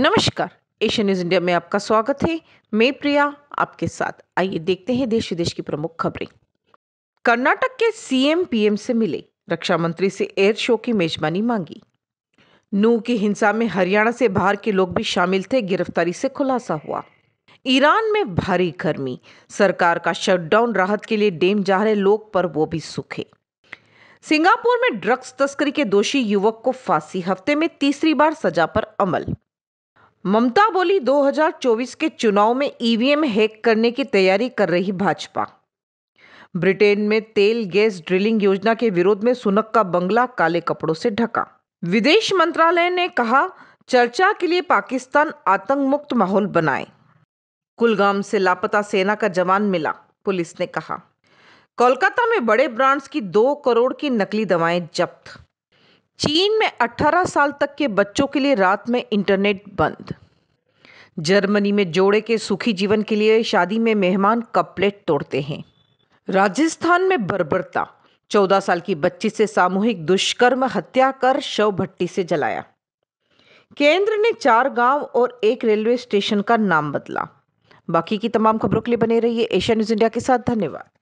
नमस्कार Asia news India में आपका स्वागत है मैं प्रिया आपके साथ आइए देखते हैं देश विदेश की प्रमुख खबरें कर्नाटक के सीएम पीएम से मिले रक्षा मंत्री से एयर शो की मेजबानी मांगी नू की हिंसा में हरियाणा से बाहर के लोग भी शामिल थे गिरफ्तारी से खुलासा हुआ ईरान में भारी गर्मी सरकार का शटडाउन राहत के लिए डेम जा रहे लोग पर वो भी सूखे सिंगापुर में ड्रग्स तस्करी के दोषी युवक को फांसी हफ्ते में तीसरी बार सजा पर अमल ममता बोली 2024 के चुनाव में ईवीएम हैक करने की तैयारी कर रही भाजपा ब्रिटेन में तेल गैस ड्रिलिंग योजना के विरोध में सुनक का बंगला काले कपड़ों से ढका विदेश मंत्रालय ने कहा चर्चा के लिए पाकिस्तान आतंक मुक्त माहौल बनाए कुलगाम से लापता सेना का जवान मिला पुलिस ने कहा कोलकाता में बड़े ब्रांड्स की दो करोड़ की नकली दवाएं जब्त चीन में 18 साल तक के बच्चों के लिए रात में इंटरनेट बंद जर्मनी में जोड़े के सुखी जीवन के लिए शादी में मेहमान कपलेट तोड़ते हैं राजस्थान में बर्बरता चौदह साल की बच्ची से सामूहिक दुष्कर्म हत्या कर शव भट्टी से जलाया केंद्र ने चार गांव और एक रेलवे स्टेशन का नाम बदला बाकी की तमाम खबरों के लिए बने रहिए एशिया न्यूज इंडिया के साथ धन्यवाद